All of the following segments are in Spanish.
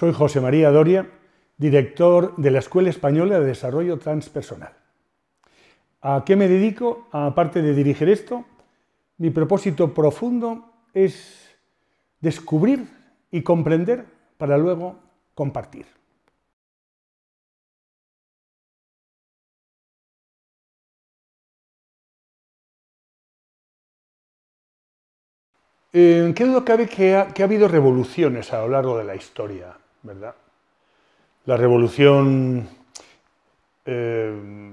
Soy José María Doria, director de la Escuela Española de Desarrollo Transpersonal. ¿A qué me dedico? Aparte de dirigir esto, mi propósito profundo es descubrir y comprender para luego compartir. Eh, ¿Qué duda cabe que ha habido revoluciones a lo largo de la historia? ¿verdad? La revolución eh,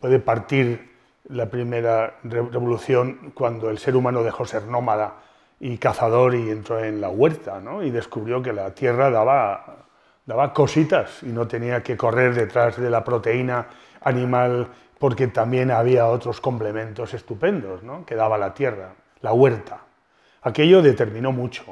puede partir la primera revolución cuando el ser humano dejó ser nómada y cazador y entró en la huerta y descubrió que la tierra daba, cositas y no tenía que correr detrás de la proteína animal porque también había otros complementos estupendos que daba la tierra, la huerta. Aquello determinó mucho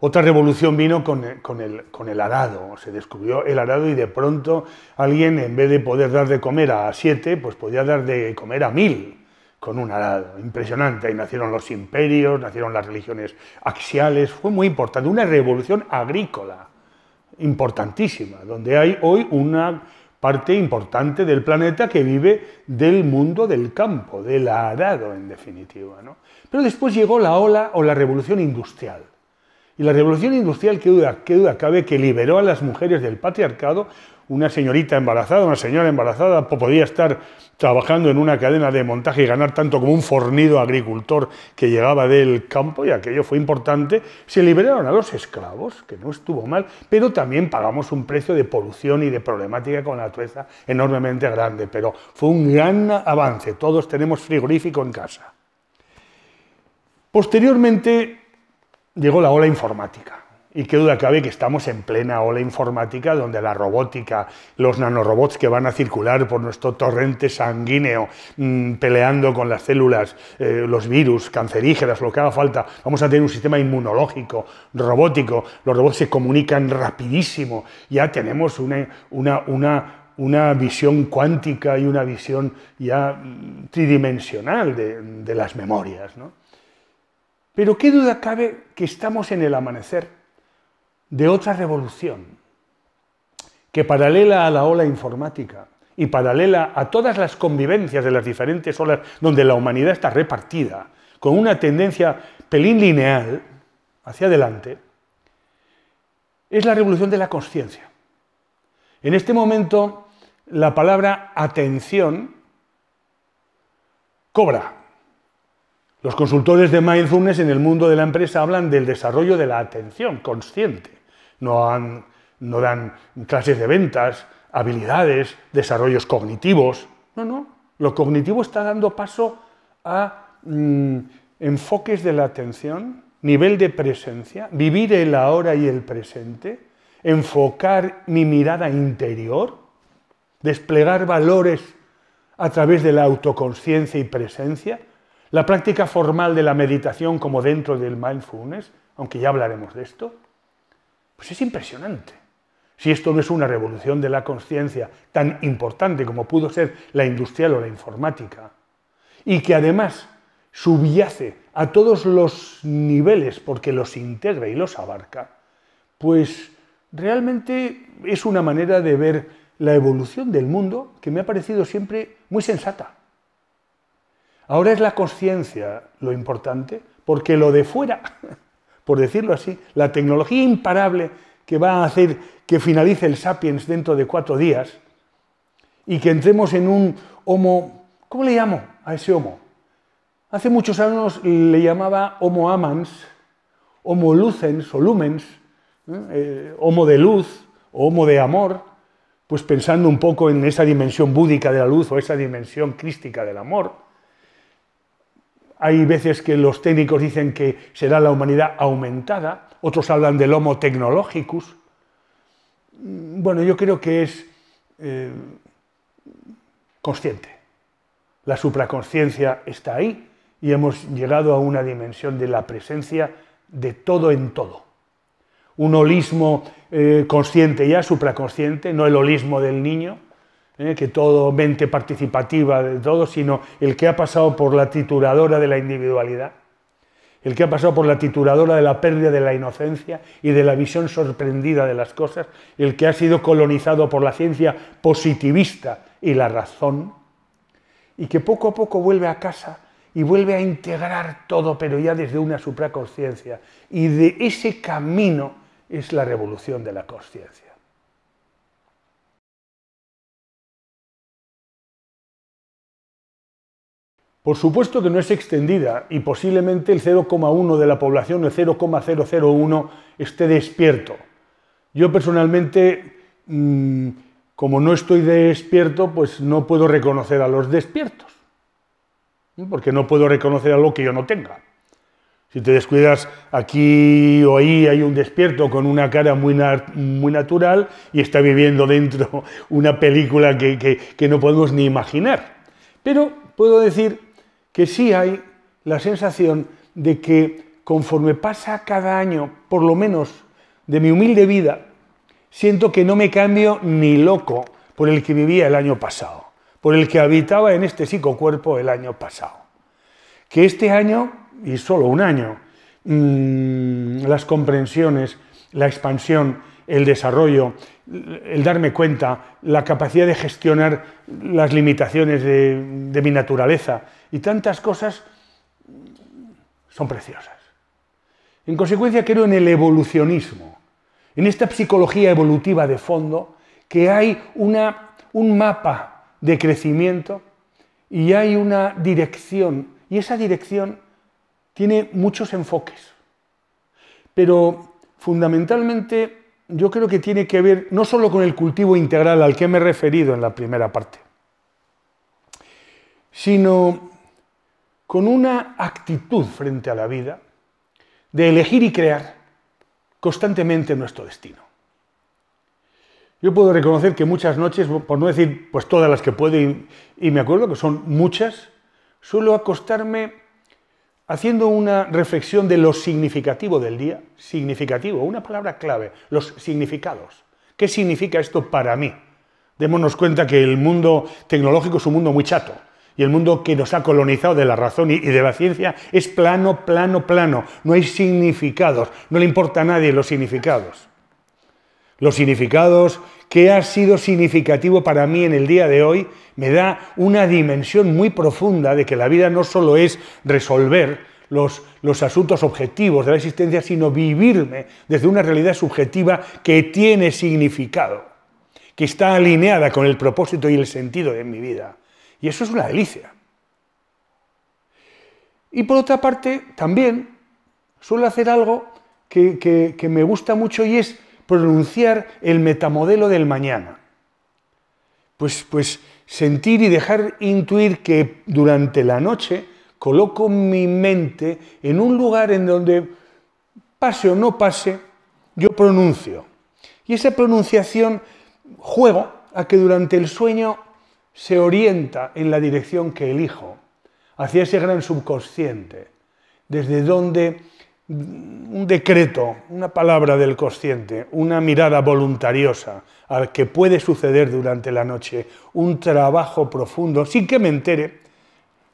otra revolución vino eh, con, el, arado, se descubrió el arado y de pronto alguien en vez de poder dar de comer a siete, pues podía dar de comer a mil con un arado. Impresionante, ahí nacieron los imperios, nacieron las religiones axiales, fue muy importante, una revolución agrícola importantísima, donde hay hoy una parte importante del planeta que vive del mundo del campo, del arado en definitiva. Pero después llegó la ola o la revolución industrial. Y la revolución industrial, qué duda, duda cabe, que liberó a las mujeres del patriarcado, una señorita embarazada, una señora embarazada, podía estar trabajando en una cadena de montaje y ganar tanto como un fornido agricultor que llegaba del campo, y aquello fue importante. Se liberaron a los esclavos, que no estuvo mal, pero también pagamos un precio de polución y de problemática con la naturaleza enormemente grande. Pero fue un gran avance, todos tenemos frigorífico en casa. Posteriormente, Llegó la ola informática. Y qué duda cabe que estamos en plena ola informática donde la robótica, los nanorobots que van a circular por nuestro torrente sanguíneo mm, peleando con las células, eh, los virus, cancerígenas, lo que haga falta, vamos a tener un sistema inmunológico, robótico, los robots se comunican rapidísimo, ya tenemos una, visión cuántica y una visión ya mm, tridimensional de, de las memorias. ¿no? Pero qué duda cabe que estamos en el amanecer de otra revolución, que paralela a la ola informática y paralela a todas las convivencias de las diferentes olas donde la humanidad está repartida, con una tendencia pelín lineal hacia adelante, es la revolución de la conciencia. En este momento, la palabra atención cobra los consultores de mindfulness en el mundo de la empresa hablan del desarrollo de la atención consciente. No, dan clases de ventas, habilidades, desarrollos cognitivos. No, no. Lo cognitivo está dando paso a mm, enfoques de la atención, nivel de presencia, vivir el ahora y el presente, enfocar mi mirada interior, desplegar valores a través de la autoconciencia y presencia la práctica formal de la meditación como dentro del mindfulness, aunque ya hablaremos de esto, pues es impresionante. Si esto no es una revolución de la conciencia tan importante como pudo ser la industrial o la informática, y que además subyace a todos los niveles porque los integra y los abarca, pues realmente es una manera de ver la evolución del mundo que me ha parecido siempre muy sensata. Ahora es la conciencia lo importante, porque lo de fuera, por decirlo así, la tecnología imparable que va a hacer que finalice el sapiens dentro de cuatro días y que entremos en un homo, ¿cómo le llamo a ese homo? Hace muchos años le llamaba homo amans, homo lucens o lumens, ¿eh? Eh, homo de luz o homo de amor, pues pensando un poco en esa dimensión búdica de la luz o esa dimensión crística del amor hay veces que los técnicos dicen que será la humanidad aumentada, otros hablan del Homo technologicus. Bueno, yo creo que es eh, consciente. La supraconsciencia está ahí y hemos llegado a una dimensión de la presencia de todo en todo. Un holismo eh, consciente ya, supraconsciente, no el holismo del niño, ¿eh? que todo mente participativa de todo, sino el que ha pasado por la tituladora de la individualidad, el que ha pasado por la tituladora de la pérdida de la inocencia y de la visión sorprendida de las cosas, el que ha sido colonizado por la ciencia positivista y la razón, y que poco a poco vuelve a casa y vuelve a integrar todo, pero ya desde una supraconsciencia. Y de ese camino es la revolución de la conciencia. Por supuesto que no es extendida y posiblemente el 0,1 de la población, el 0,001, esté despierto. Yo personalmente, mm, como no estoy despierto, pues no puedo reconocer a los despiertos, porque no puedo reconocer a lo que yo no tenga. Si te descuidas aquí o ahí, hay un despierto con una cara muy, muy natural y está viviendo dentro una película que, que no podemos ni imaginar. Pero puedo decir que sí hay la sensación de que conforme pasa cada año, por lo menos de mi humilde vida, siento que no me cambio ni loco por el que vivía el año pasado, por el que habitaba en este psicocuerpo el año pasado. Que este año, y solo un año, mm, las comprensiones, la expansión, el desarrollo, el darme cuenta, la capacidad de gestionar las limitaciones de, mi naturaleza y tantas cosas son preciosas. En consecuencia, creo en el evolucionismo, en esta psicología evolutiva de fondo, que hay una, un mapa de crecimiento y hay una dirección, y esa dirección tiene muchos enfoques, pero fundamentalmente yo creo que tiene que ver no solo con el cultivo integral al que me he referido en la primera parte, sino con una actitud frente a la vida de elegir y crear constantemente nuestro destino. Yo puedo reconocer que muchas noches, por no decir pues todas las que puedo, y, y me acuerdo que son muchas, suelo acostarme haciendo una reflexión de lo significativo del día, significativo, una palabra clave, los significados. ¿Qué significa esto para mí? Démonos cuenta que el mundo tecnológico es un mundo muy chato. Y el mundo que nos ha colonizado de la razón y de la ciencia es plano, plano, plano. No hay significados. No le importa a nadie los significados los significados, que ha sido significativo para mí en el día de hoy, me da una dimensión muy profunda de que la vida no solo es resolver los, los asuntos objetivos de la existencia, sino vivirme desde una realidad subjetiva que tiene significado, que está alineada con el propósito y el sentido de mi vida. Y eso es una delicia. Y por otra parte, también suelo hacer algo que me gusta mucho y es pronunciar el metamodelo del mañana. Pues, pues sentir y dejar intuir que durante la noche coloco mi mente en un lugar en donde, pase o no pase, yo pronuncio. Y esa pronunciación juego a que durante el sueño se orienta en la dirección que elijo, hacia ese gran subconsciente, desde donde un decreto, una palabra del consciente, una mirada voluntariosa al que puede suceder durante la noche, un trabajo profundo, sin que me entere.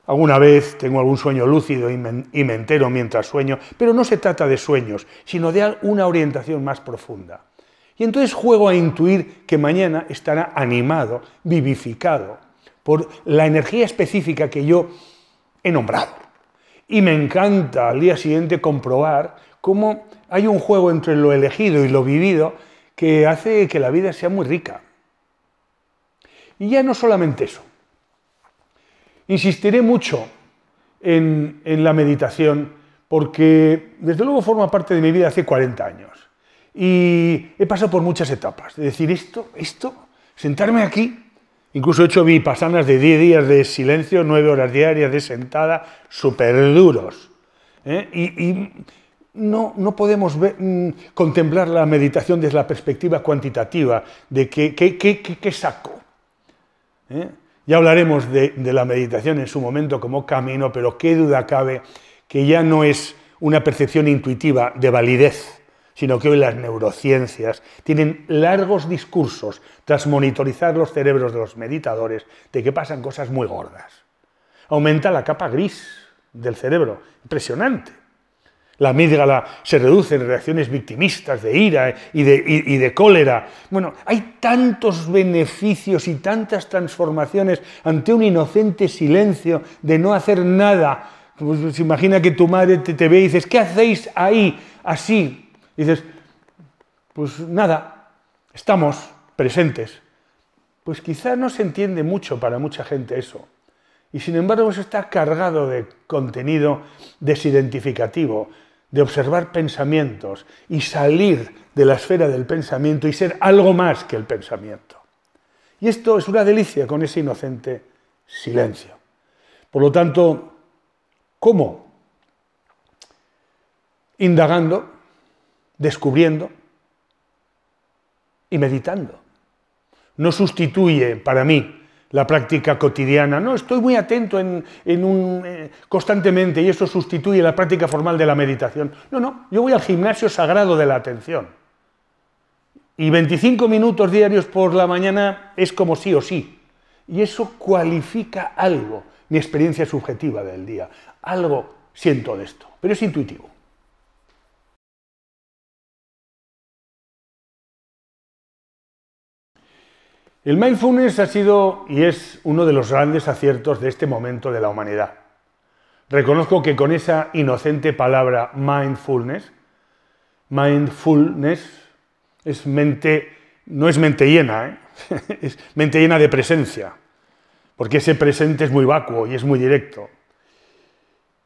Alguna vez tengo algún sueño lúcido y me, entero mientras sueño, pero no se trata de sueños, sino de una orientación más profunda. Y entonces juego a intuir que mañana estará animado, vivificado, por la energía específica que yo he nombrado. Y me encanta al día siguiente comprobar cómo hay un juego entre lo elegido y lo vivido que hace que la vida sea muy rica. Y ya no solamente eso. Insistiré mucho en, la meditación porque desde luego forma parte de mi vida hace 40 años. Y he pasado por muchas etapas. De decir esto, esto, sentarme aquí, Incluso he hecho pasanas de 10 días de silencio, 9 horas diarias de sentada, súper duros. ¿eh? Y, no, podemos mm, contemplar la meditación desde la perspectiva cuantitativa, de qué que, saco. ¿eh? Ya hablaremos de la meditación en su momento como camino, pero qué duda cabe que ya no es una percepción intuitiva de validez sino que hoy las neurociencias tienen largos discursos tras monitorizar los cerebros de los meditadores de que pasan cosas muy gordas. Aumenta la capa gris del cerebro, impresionante. La amígdala se reduce en reacciones victimistas de ira y de, cólera. Bueno, hay tantos beneficios y tantas transformaciones ante un inocente silencio de no hacer nada. Pues, pues imagina que tu madre te, te ve y dices, ¿qué hacéis ahí así? dices, pues nada, estamos presentes. Pues quizá no se entiende mucho para mucha gente eso. Y sin embargo eso está cargado de contenido desidentificativo, de observar pensamientos y salir de la esfera del pensamiento y ser algo más que el pensamiento. Y esto es una delicia con ese inocente silencio. Por lo tanto, ¿cómo? Indagando, descubriendo y meditando. No sustituye para mí la práctica cotidiana. No, estoy muy atento en, un, eh, constantemente y eso sustituye la práctica formal de la meditación. No, no, yo voy al gimnasio sagrado de la atención. Y 25 minutos diarios por la mañana es como sí o sí. Y eso cualifica algo, mi experiencia subjetiva del día. Algo siento de esto, pero es intuitivo. El mindfulness ha sido y es uno de los grandes aciertos de este momento de la humanidad. Reconozco que con esa inocente palabra mindfulness, mindfulness es mente, no es mente llena, ¿eh? es mente llena de presencia, porque ese presente es muy vacuo y es muy directo.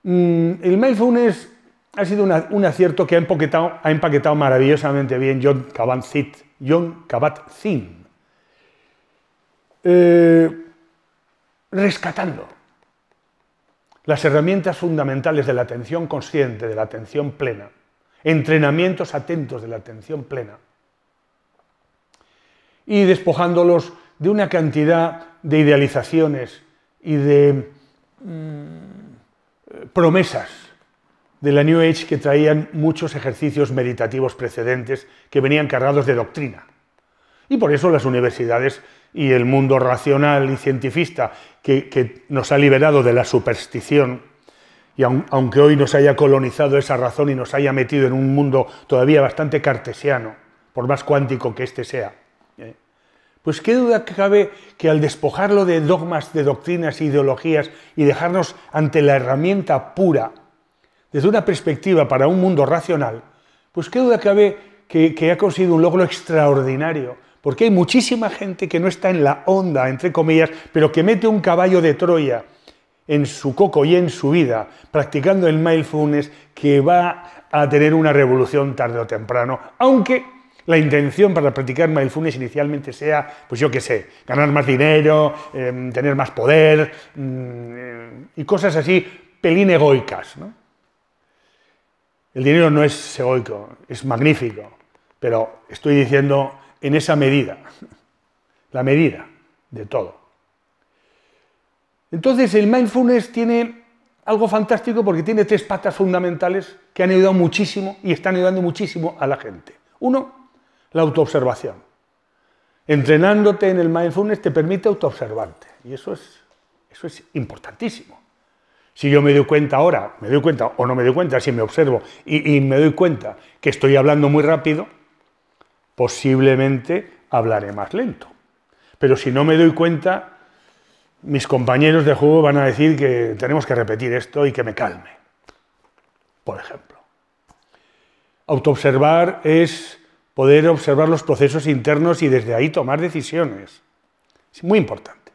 Mm, el mindfulness ha sido un acierto que ha empaquetado, ha empaquetado maravillosamente bien John kabat John Kabat-Zinn eh, rescatando las herramientas fundamentales de la atención consciente, de la atención plena, entrenamientos atentos de la atención plena, y despojándolos de una cantidad de idealizaciones y de mm, promesas de la New Age que traían muchos ejercicios meditativos precedentes que venían cargados de doctrina. Y por eso las universidades y el mundo racional y cientifista que, nos ha liberado de la superstición, y aunque hoy nos haya colonizado esa razón y nos haya metido en un mundo todavía bastante cartesiano, por más cuántico que éste sea, ¿eh? pues qué duda cabe que al despojarlo de dogmas, de doctrinas, e ideologías y dejarnos ante la herramienta pura, desde una perspectiva para un mundo racional, pues qué duda cabe que ha conseguido un logro extraordinario, porque hay muchísima gente que no está en la onda, entre comillas, pero que mete un caballo de Troya en su coco y en su vida, practicando el mindfulness, que va a tener una revolución tarde o temprano, aunque la intención para practicar mindfulness inicialmente sea, pues yo qué sé, ganar más dinero, em, tener más poder mm, eh, y cosas así pelín egoicas. El dinero no es egoico, es magnífico, pero estoy diciendo en esa medida, la medida de todo. Entonces el mindfulness tiene algo fantástico porque tiene tres patas fundamentales que han ayudado muchísimo y están ayudando muchísimo a la gente. Uno, la autoobservación. Entrenándote en el mindfulness te permite autoobservarte y eso es, eso es importantísimo. Si yo me doy cuenta ahora, me doy cuenta o no me doy cuenta, si me observo y me doy cuenta que estoy hablando muy rápido, posiblemente hablaré más lento. Pero si no me doy cuenta, mis compañeros de juego van a decir que tenemos que repetir esto y que me calme, por ejemplo. Autoobservar es poder observar los procesos internos y desde ahí tomar decisiones. Es muy importante.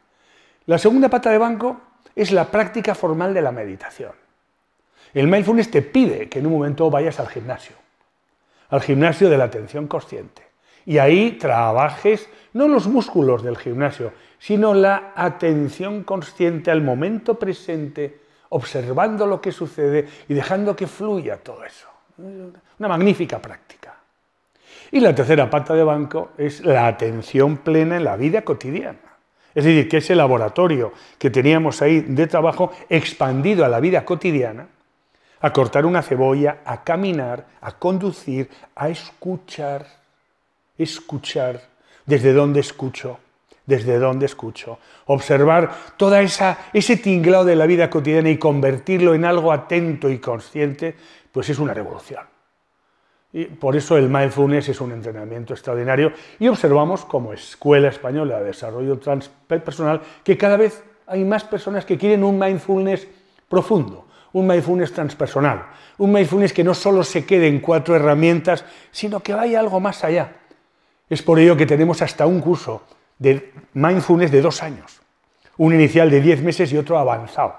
La segunda pata de banco es la práctica formal de la meditación. El mindfulness te pide que en un momento vayas al gimnasio, al gimnasio de la atención consciente y ahí trabajes no los músculos del gimnasio, sino la atención consciente al momento presente, observando lo que sucede y dejando que fluya todo eso. Una magnífica práctica. Y la tercera pata de banco es la atención plena en la vida cotidiana. Es decir, que ese laboratorio que teníamos ahí de trabajo expandido a la vida cotidiana, a cortar una cebolla, a caminar, a conducir, a escuchar, escuchar desde dónde escucho, desde dónde escucho, observar toda esa ese tinglado de la vida cotidiana y convertirlo en algo atento y consciente, pues es una revolución. Y por eso el mindfulness es un entrenamiento extraordinario y observamos como Escuela Española de Desarrollo Transpersonal que cada vez hay más personas que quieren un mindfulness profundo, un mindfulness transpersonal, un mindfulness que no solo se quede en cuatro herramientas, sino que vaya algo más allá. Es por ello que tenemos hasta un curso de mindfulness de dos años, un inicial de diez meses y otro avanzado,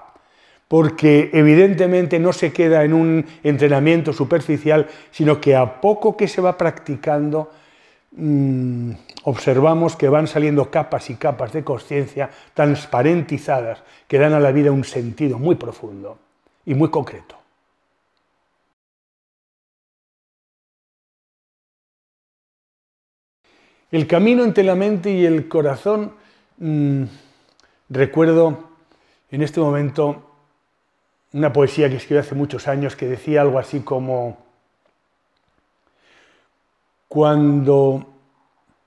porque evidentemente no se queda en un entrenamiento superficial, sino que a poco que se va practicando, mm, observamos que van saliendo capas y capas de conciencia transparentizadas que dan a la vida un sentido muy profundo y muy concreto. El camino entre la mente y el corazón, mm, recuerdo en este momento una poesía que escribí hace muchos años que decía algo así como, cuando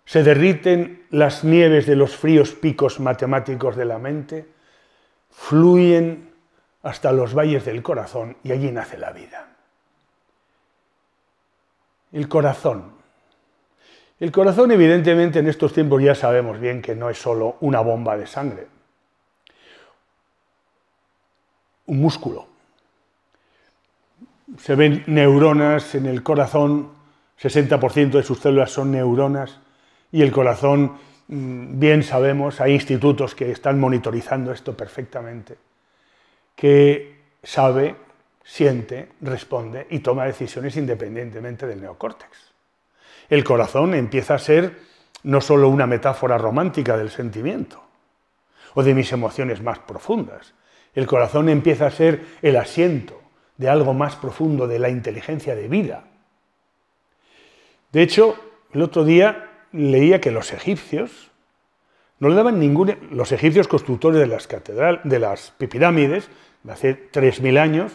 se derriten las nieves de los fríos picos matemáticos de la mente, fluyen hasta los valles del corazón y allí nace la vida. El corazón, el corazón, evidentemente, en estos tiempos ya sabemos bien que no es solo una bomba de sangre, un músculo. Se ven neuronas en el corazón, 60% de sus células son neuronas, y el corazón, mm, bien sabemos, hay institutos que están monitorizando esto perfectamente, que sabe, siente, responde y toma decisiones independientemente del neocórtex el corazón empieza a ser no solo una metáfora romántica del sentimiento o de mis emociones más profundas. El corazón empieza a ser el asiento de algo más profundo de la inteligencia de vida. De hecho, el otro día leía que los egipcios no le daban ningún... Los egipcios constructores de las, catedral, de las pirámides, de hace 3.000 años,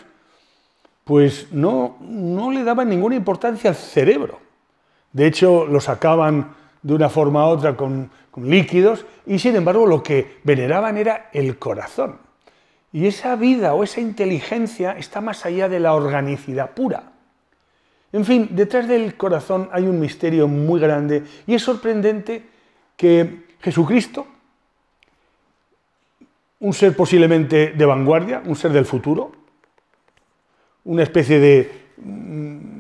pues no le daban ninguna importancia al cerebro. De hecho, lo sacaban de una forma u otra con, con líquidos y sin embargo lo que veneraban era el corazón. Y esa vida o esa inteligencia está más allá de la organicidad pura. En fin, detrás del corazón hay un misterio muy grande y es sorprendente que Jesucristo, un ser posiblemente de vanguardia, un ser del futuro, una especie de mm,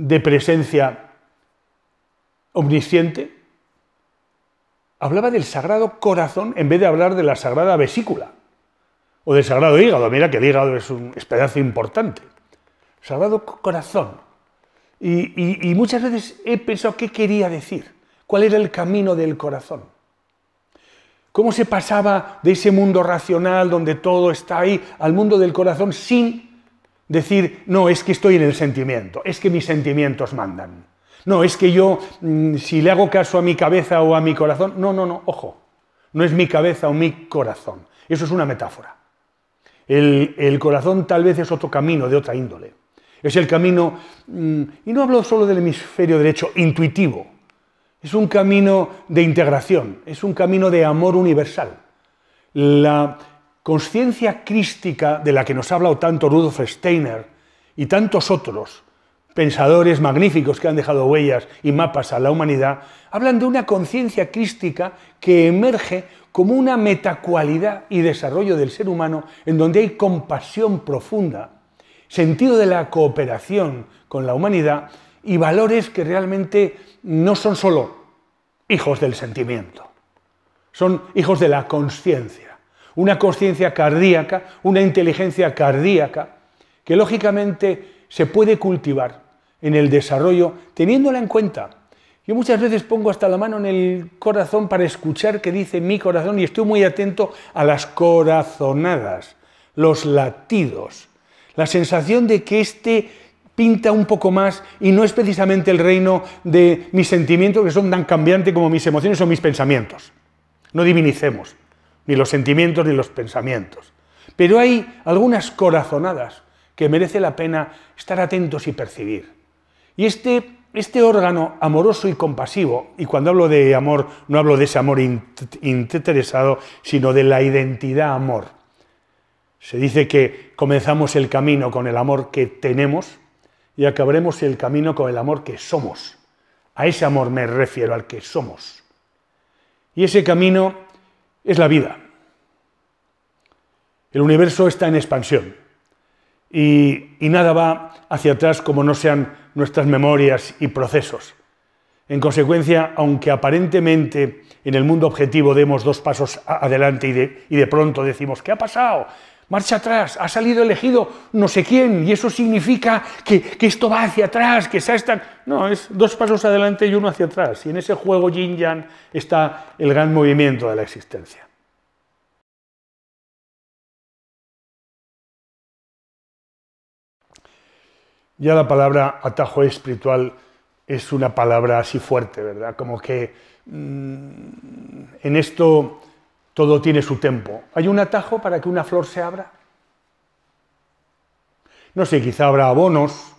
de presencia omnisciente, hablaba del sagrado corazón en vez de hablar de la sagrada vesícula o del sagrado hígado. Mira que el hígado es un pedazo importante. Sagrado corazón. Y, y muchas veces he pensado qué quería decir, cuál era el camino del corazón. Cómo se pasaba de ese mundo racional donde todo está ahí al mundo del corazón sin decir, no, es que estoy en el sentimiento, es que mis sentimientos mandan. No, es que yo, mm, si le hago caso a mi cabeza o a mi corazón, no, no, no, ojo, no es mi cabeza o mi corazón. Eso es una metáfora. El, corazón tal vez es otro camino de otra índole. Es el camino, mm, y no hablo solo del hemisferio derecho, intuitivo. Es un camino de integración, es un camino de amor universal. La, Consciencia crística de la que nos ha hablado tanto Rudolf Steiner y tantos otros pensadores magníficos que han dejado huellas y mapas a la humanidad, hablan de una conciencia crística que emerge como una metacualidad y desarrollo del ser humano en donde hay compasión profunda, sentido de la cooperación con la humanidad y valores que realmente no son solo hijos del sentimiento, son hijos de la conciencia una conciencia cardíaca, una inteligencia cardíaca, que lógicamente se puede cultivar en el desarrollo teniéndola en cuenta. Yo muchas veces pongo hasta la mano en el corazón para escuchar qué dice mi corazón y estoy muy atento a las corazonadas, los latidos, la sensación de que este pinta un poco más y no es precisamente el reino de mis sentimientos que son tan cambiantes como mis emociones o mis pensamientos. No divinicemos ni los sentimientos ni los pensamientos. Pero hay algunas corazonadas que merece la pena estar atentos y percibir. Y este, este órgano amoroso y compasivo, y cuando hablo de amor no hablo de ese amor interesado, sino de la identidad amor. Se dice que comenzamos el camino con el amor que tenemos y acabaremos el camino con el amor que somos. A ese amor me refiero, al que somos. Y ese camino es la vida. El universo está en expansión y, nada va hacia atrás como no sean nuestras memorias y procesos. En consecuencia, aunque aparentemente en el mundo objetivo demos dos pasos adelante y de, pronto decimos, ¿qué ha pasado? Marcha atrás, ha salido elegido no sé quién, y eso significa que, esto va hacia atrás, que se están... No, es dos pasos adelante y uno hacia atrás. Y en ese juego yin-yang está el gran movimiento de la existencia. Ya la palabra atajo espiritual es una palabra así fuerte, ¿verdad? Como que mm, en esto todo tiene su tiempo. ¿Hay un atajo para que una flor se abra? No sé, quizá habrá abonos.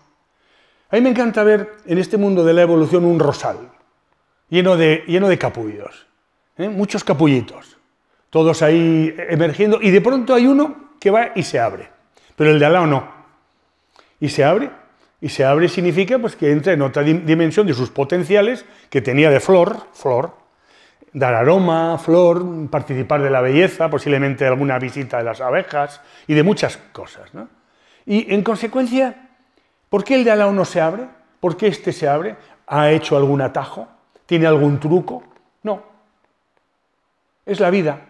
A mí me encanta ver en este mundo de la evolución un rosal lleno de, lleno de capullos, ¿eh? muchos capullitos, todos ahí emergiendo, y de pronto hay uno que va y se abre, pero el de al lado no. Y se abre y se abre significa pues, que entra en otra dimensión de sus potenciales que tenía de flor, flor, dar aroma, flor, participar de la belleza, posiblemente alguna visita de las abejas y de muchas cosas. ¿no? Y en consecuencia, ¿por qué el de al lado no se abre? ¿Por qué este se abre? ¿Ha hecho algún atajo? ¿Tiene algún truco? No. Es la vida.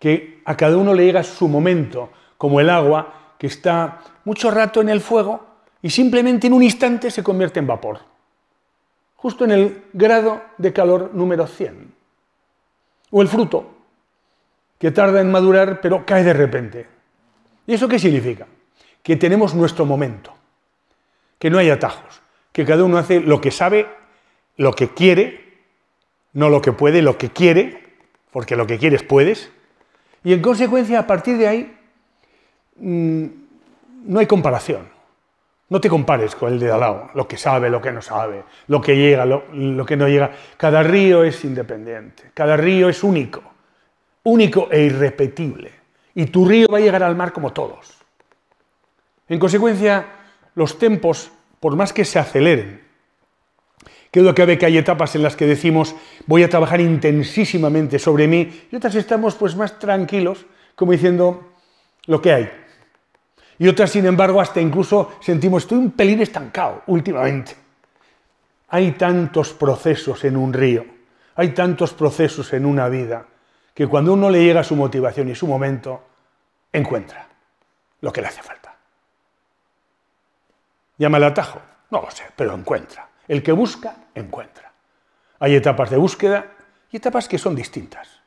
Que a cada uno le llega su momento, como el agua que está mucho rato en el fuego y simplemente en un instante se convierte en vapor, justo en el grado de calor número 100. O el fruto, que tarda en madurar pero cae de repente. ¿Y eso qué significa? Que tenemos nuestro momento, que no hay atajos, que cada uno hace lo que sabe, lo que quiere, no lo que puede, lo que quiere, porque lo que quieres puedes, y en consecuencia a partir de ahí mm, no hay comparación. No te compares con el de al lado, lo que sabe, lo que no sabe, lo que llega, lo, que no llega. Cada río es independiente, cada río es único, único e irrepetible. Y tu río va a llegar al mar como todos. En consecuencia, los tempos, por más que se aceleren, creo que que hay etapas en las que decimos voy a trabajar intensísimamente sobre mí y otras estamos pues más tranquilos, como diciendo lo que hay, y otras, sin embargo, hasta incluso sentimos, estoy un pelín estancado últimamente. Hay tantos procesos en un río, hay tantos procesos en una vida, que cuando uno le llega su motivación y su momento, encuentra lo que le hace falta. ¿Llama el atajo, no lo sé, pero encuentra. El que busca, encuentra. Hay etapas de búsqueda y etapas que son distintas,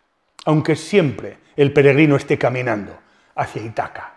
aunque siempre el peregrino esté caminando hacia Itaca,